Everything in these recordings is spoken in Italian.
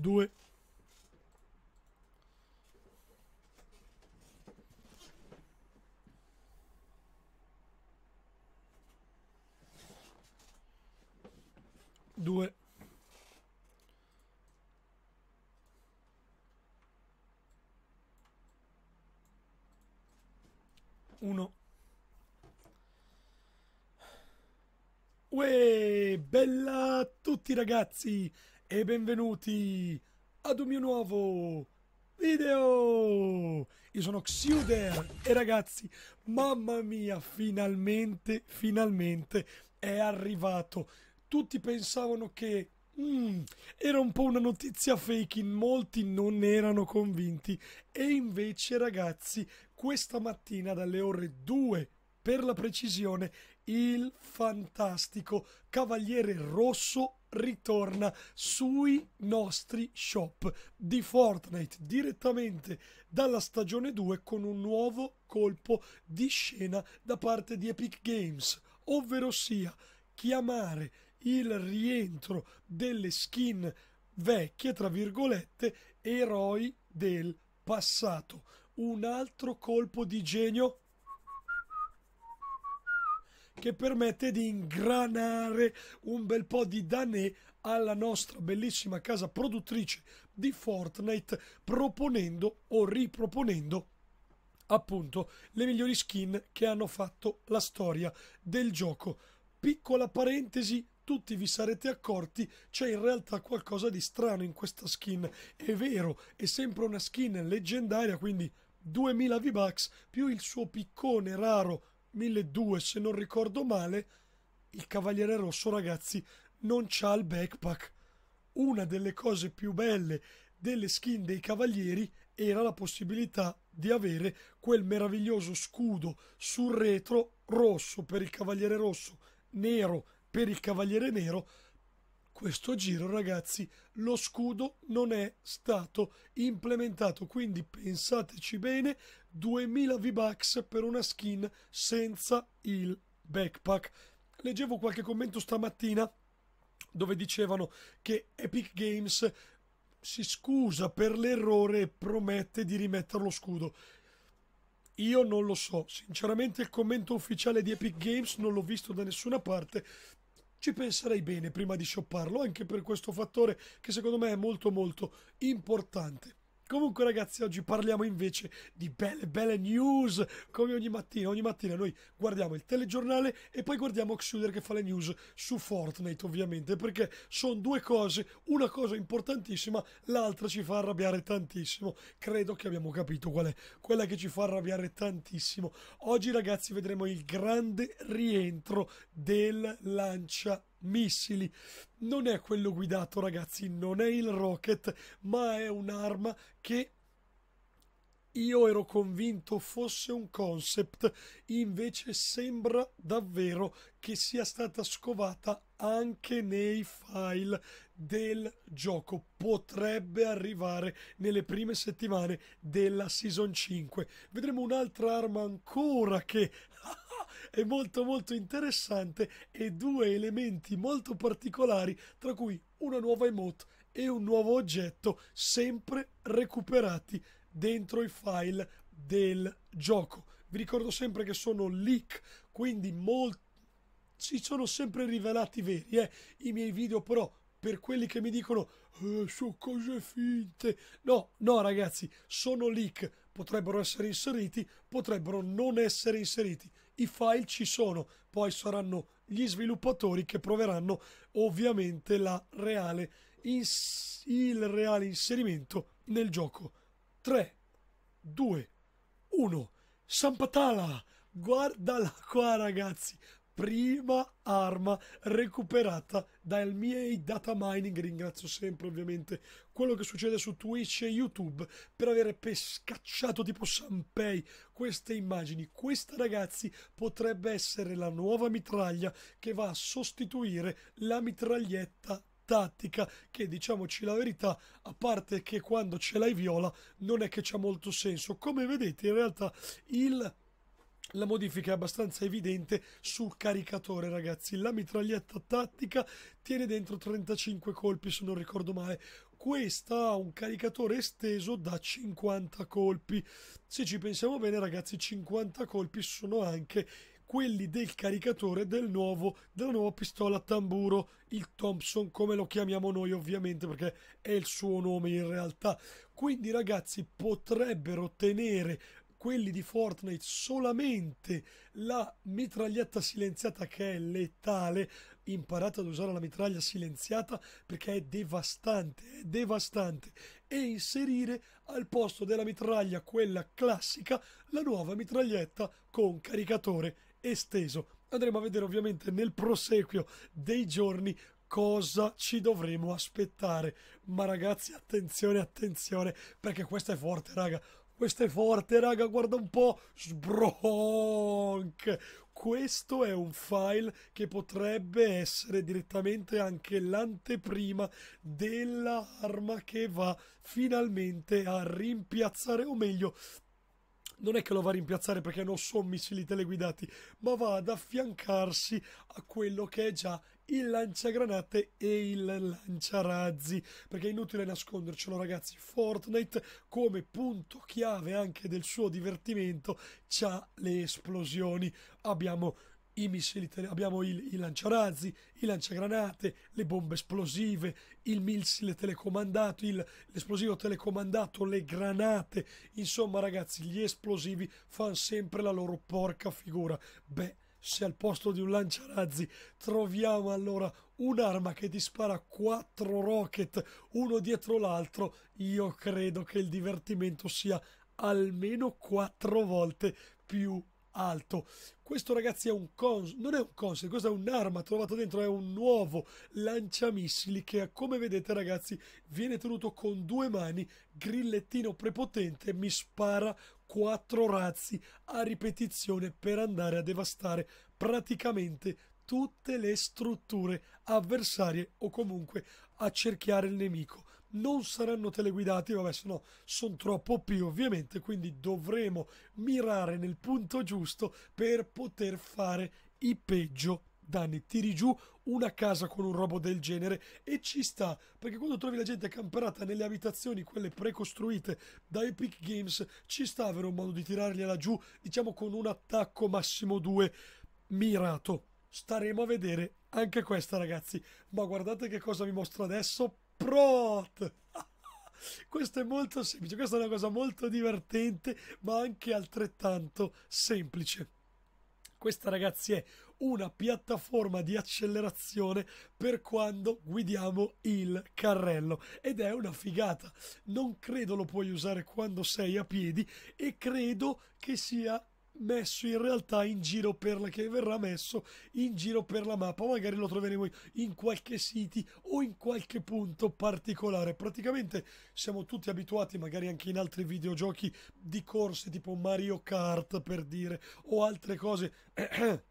due due uno Uè, bella a tutti ragazzi e benvenuti ad un mio nuovo video! Io sono Xuder e ragazzi, mamma mia, finalmente, finalmente è arrivato. Tutti pensavano che mm, era un po' una notizia fake, in molti non erano convinti e invece ragazzi, questa mattina dalle ore 2 per la precisione, il fantastico Cavaliere Rosso ritorna sui nostri shop di Fortnite direttamente dalla stagione 2 con un nuovo colpo di scena da parte di Epic Games, ovvero sia chiamare il rientro delle skin vecchie, tra virgolette, eroi del passato. Un altro colpo di genio che permette di ingranare un bel po' di danè alla nostra bellissima casa produttrice di Fortnite proponendo o riproponendo appunto le migliori skin che hanno fatto la storia del gioco. Piccola parentesi, tutti vi sarete accorti c'è in realtà qualcosa di strano in questa skin. È vero, è sempre una skin leggendaria, quindi 2000 V-Bucks più il suo piccone raro 1200 se non ricordo male, il Cavaliere Rosso ragazzi non c'ha il backpack. Una delle cose più belle delle skin dei Cavalieri era la possibilità di avere quel meraviglioso scudo sul retro rosso per il Cavaliere Rosso, nero per il Cavaliere Nero. Questo giro, ragazzi, lo scudo non è stato implementato, quindi pensateci bene 2000 V-Bucks per una skin senza il backpack. Leggevo qualche commento stamattina dove dicevano che Epic Games si scusa per l'errore e promette di rimettere lo scudo. Io non lo so, sinceramente il commento ufficiale di Epic Games non l'ho visto da nessuna parte. Ci penserei bene prima di shopparlo, anche per questo fattore che secondo me è molto molto importante. Comunque ragazzi, oggi parliamo invece di belle belle news, come ogni mattina, ogni mattina noi guardiamo il telegiornale e poi guardiamo Xuder che fa le news su Fortnite ovviamente, perché sono due cose, una cosa importantissima, l'altra ci fa arrabbiare tantissimo, credo che abbiamo capito qual è, quella che ci fa arrabbiare tantissimo. Oggi ragazzi vedremo il grande rientro del lancia missili. Non è quello guidato, ragazzi, non è il rocket, ma è un'arma che io ero convinto fosse un concept, invece sembra davvero che sia stata scovata anche nei file del gioco. Potrebbe arrivare nelle prime settimane della Season 5. Vedremo un'altra arma ancora che è molto molto interessante e due elementi molto particolari tra cui una nuova emote e un nuovo oggetto sempre recuperati dentro i file del gioco. Vi ricordo sempre che sono leak, quindi molto si sono sempre rivelati veri eh? i miei video però per quelli che mi dicono eh, sono cose finte no no ragazzi sono leak potrebbero essere inseriti potrebbero non essere inseriti i file ci sono, poi saranno gli sviluppatori che proveranno ovviamente la reale ins- il reale inserimento nel gioco. 3, 2, 1, Sampatala! Guardala qua ragazzi, prima arma recuperata dal miei data mining. Ringrazio sempre ovviamente quello che succede su Twitch e YouTube per aver pescacciato tipo Sanpei queste immagini. Questa ragazzi potrebbe essere la nuova mitraglia che va a sostituire la mitraglietta tattica che diciamoci la verità a parte che quando ce l'hai viola non è che c'ha molto senso come vedete in realtà il la modifica è abbastanza evidente sul caricatore ragazzi la mitraglietta tattica tiene dentro 35 colpi se non ricordo male questa ha un caricatore esteso da 50 colpi se ci pensiamo bene ragazzi 50 colpi sono anche quelli del caricatore del nuovo, della nuova pistola tamburo, il Thompson, come lo chiamiamo noi ovviamente perché è il suo nome in realtà. Quindi ragazzi potrebbero tenere quelli di Fortnite solamente la mitraglietta silenziata che è letale. Imparate ad usare la mitraglia silenziata perché è devastante, è devastante. E inserire al posto della mitraglia, quella classica, la nuova mitraglietta con caricatore esteso. Andremo a vedere ovviamente nel proseguio dei giorni cosa ci dovremo aspettare. Ma ragazzi, attenzione, attenzione, perché questa è forte, raga. Questo è forte, raga, guarda un po'. Sbronk. Questo è un file che potrebbe essere direttamente anche l'anteprima dell'arma che va finalmente a rimpiazzare, o meglio, non è che lo va a rimpiazzare perché non sono missili teleguidati, ma va ad affiancarsi a quello che è già il lanciagranate e il lanciarazzi, perché è inutile nascondercelo ragazzi, Fortnite come punto chiave anche del suo divertimento ha le esplosioni. Abbiamo i missili italiani, abbiamo il, i lanciarazzi, i lanciagranate, le bombe esplosive, il missile telecomandato, il, l'esplosivo telecomandato, le granate. Insomma, ragazzi, gli esplosivi fanno sempre la loro porca figura. Beh, se al posto di un lanciarazzi troviamo allora un'arma che dispara quattro rocket uno dietro l'altro, io credo che il divertimento sia almeno quattro volte più alto. Questo ragazzi è un cons- non è un console, questo è un'arma trovata dentro, è un nuovo lanciamissili che come vedete ragazzi viene tenuto con due mani, grillettino prepotente, mi spara quattro razzi a ripetizione per andare a devastare praticamente tutte le strutture avversarie o comunque a cerchiare il nemico non saranno teleguidati, vabbè, se no sono troppo OP ovviamente, quindi dovremo mirare nel punto giusto per poter fare i peggio danni. Tiri giù una casa con un robo del genere e ci sta, perché quando trovi la gente camperata nelle abitazioni, quelle precostruite da Epic Games, ci sta avere un modo di tirargliela giù, diciamo con un attacco massimo 2 mirato. Staremo a vedere anche questa, ragazzi. Ma guardate che cosa vi mostro adesso Prot. Questo è molto semplice, questa è una cosa molto divertente, ma anche altrettanto semplice. Questa ragazzi è una piattaforma di accelerazione per quando guidiamo il carrello ed è una figata. Non credo lo puoi usare quando sei a piedi e credo che sia messo in realtà in giro per la che verrà messo in giro per la mappa magari lo troveremo in qualche siti o in qualche punto particolare praticamente siamo tutti abituati magari anche in altri videogiochi di corse tipo Mario Kart per dire o altre cose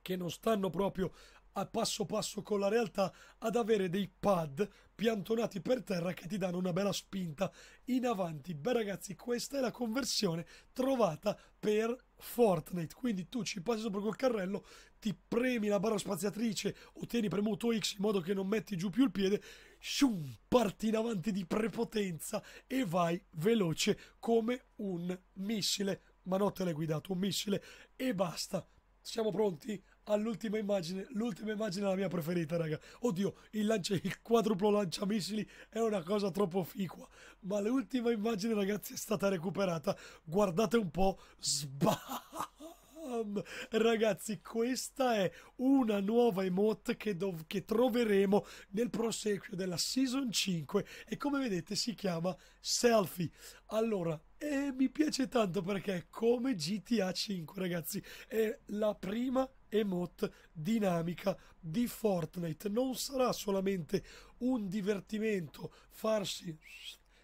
che non stanno proprio a passo passo con la realtà ad avere dei pad piantonati per terra che ti danno una bella spinta in avanti. Beh ragazzi, questa è la conversione trovata per Fortnite, quindi tu ci passi sopra col carrello, ti premi la barra spaziatrice o tieni premuto X in modo che non metti giù più il piede, shum, parti in avanti di prepotenza e vai veloce come un missile, ma non teleguidato, un missile e basta. Siamo pronti? all'ultima immagine. L'ultima immagine è la mia preferita, raga. Oddio, il, lancia, il quadruplo lanciamissili è una cosa troppo ficua. Ma l'ultima immagine, ragazzi, è stata recuperata. Guardate un po'. Sbam! Ragazzi, questa è una nuova emote che, che troveremo nel proseguio della Season 5 e come vedete si chiama Selfie. Allora, e mi piace tanto perché come GTA 5, ragazzi. È la prima emote dinamica di Fortnite. Non sarà solamente un divertimento farsi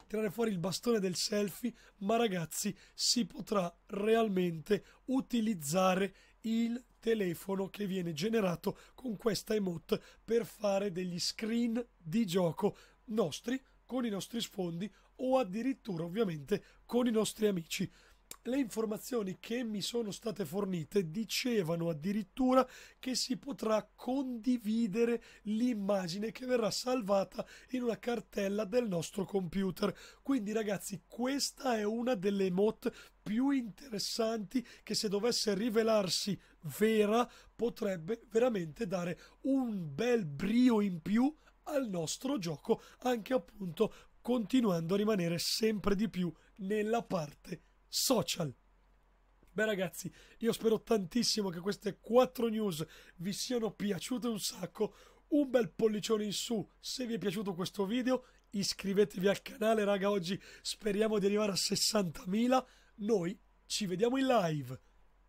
tirare fuori il bastone del selfie, ma ragazzi si potrà realmente utilizzare il telefono che viene generato con questa emote per fare degli screen di gioco nostri con i nostri sfondi o addirittura ovviamente con i nostri amici le informazioni che mi sono state fornite dicevano addirittura che si potrà condividere l'immagine che verrà salvata in una cartella del nostro computer. Quindi ragazzi, questa è una delle emote più interessanti che se dovesse rivelarsi vera potrebbe veramente dare un bel brio in più al nostro gioco, anche appunto continuando a rimanere sempre di più nella parte social. Beh ragazzi, io spero tantissimo che queste 4 news vi siano piaciute un sacco. Un bel pollicione in su se vi è piaciuto questo video. Iscrivetevi al canale, raga, oggi speriamo di arrivare a 60.000. Noi ci vediamo in live.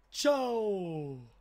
Ciao!